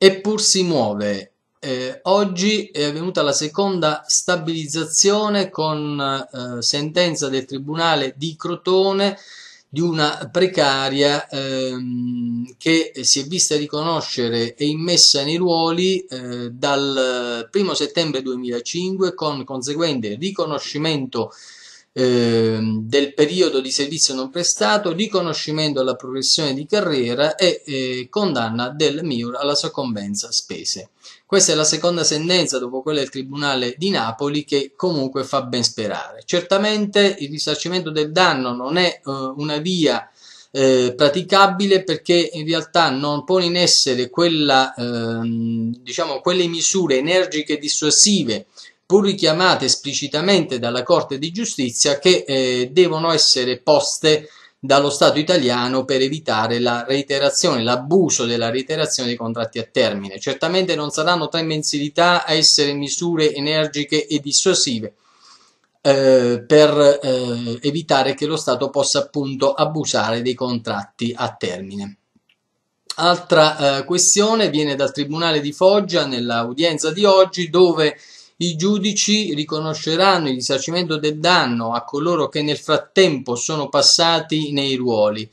Eppur si muove. Eh, oggi è avvenuta la seconda stabilizzazione con eh, sentenza del Tribunale di Crotone di una precaria ehm, che si è vista riconoscere e immessa nei ruoli eh, dal 1 eh, settembre 2005 con conseguente riconoscimento Ehm, del periodo di servizio non prestato, riconoscimento alla progressione di carriera e eh, condanna del MIUR alla soccombenza spese. Questa è la seconda sentenza dopo quella del Tribunale di Napoli che comunque fa ben sperare. Certamente il risarcimento del danno non è eh, una via eh, praticabile perché in realtà non pone in essere quella, ehm, diciamo, quelle misure energiche e dissuasive pur richiamate esplicitamente dalla Corte di Giustizia, che eh, devono essere poste dallo Stato italiano per evitare la reiterazione, l'abuso della reiterazione dei contratti a termine. Certamente non saranno tre mensilità a essere misure energiche e dissuasive eh, per eh, evitare che lo Stato possa appunto abusare dei contratti a termine. Altra eh, questione viene dal Tribunale di Foggia nell'udienza di oggi dove i giudici riconosceranno il risarcimento del danno a coloro che nel frattempo sono passati nei ruoli.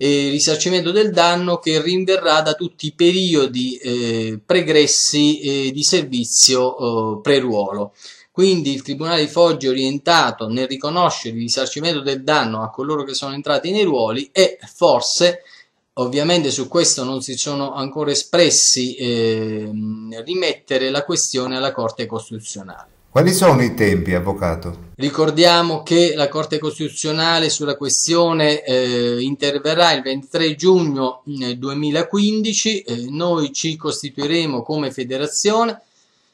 Eh, risarcimento del danno che rinverrà da tutti i periodi eh, pregressi eh, di servizio eh, pre-ruolo. Quindi il Tribunale di Foggia è orientato nel riconoscere il risarcimento del danno a coloro che sono entrati nei ruoli e forse Ovviamente su questo non si sono ancora espressi, eh, rimettere la questione alla Corte Costituzionale. Quali sono i tempi, Avvocato? Ricordiamo che la Corte Costituzionale sulla questione eh, interverrà il 23 giugno 2015, eh, eh, noi ci costituiremo come federazione,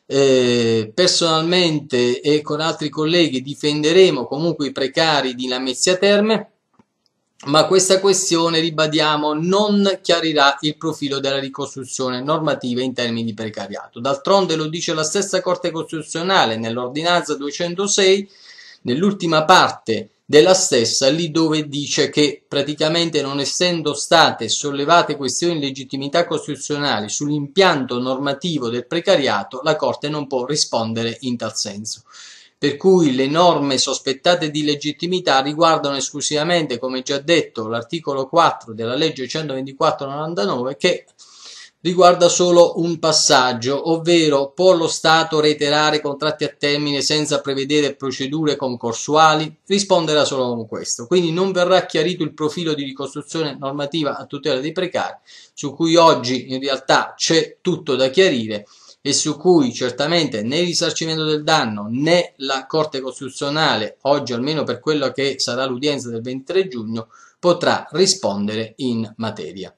eh, personalmente e con altri colleghi difenderemo comunque i precari di Lamezia Terme, ma questa questione, ribadiamo, non chiarirà il profilo della ricostruzione normativa in termini di precariato. D'altronde lo dice la stessa Corte Costituzionale nell'ordinanza 206, nell'ultima parte della stessa, lì dove dice che praticamente non essendo state sollevate questioni di legittimità costituzionale sull'impianto normativo del precariato, la Corte non può rispondere in tal senso per cui le norme sospettate di legittimità riguardano esclusivamente, come già detto, l'articolo 4 della legge 124-99 che riguarda solo un passaggio, ovvero può lo Stato reiterare contratti a termine senza prevedere procedure concorsuali? Risponderà solo con questo. Quindi non verrà chiarito il profilo di ricostruzione normativa a tutela dei precari, su cui oggi in realtà c'è tutto da chiarire e su cui certamente né il risarcimento del danno né la Corte Costituzionale, oggi almeno per quello che sarà l'udienza del 23 giugno, potrà rispondere in materia.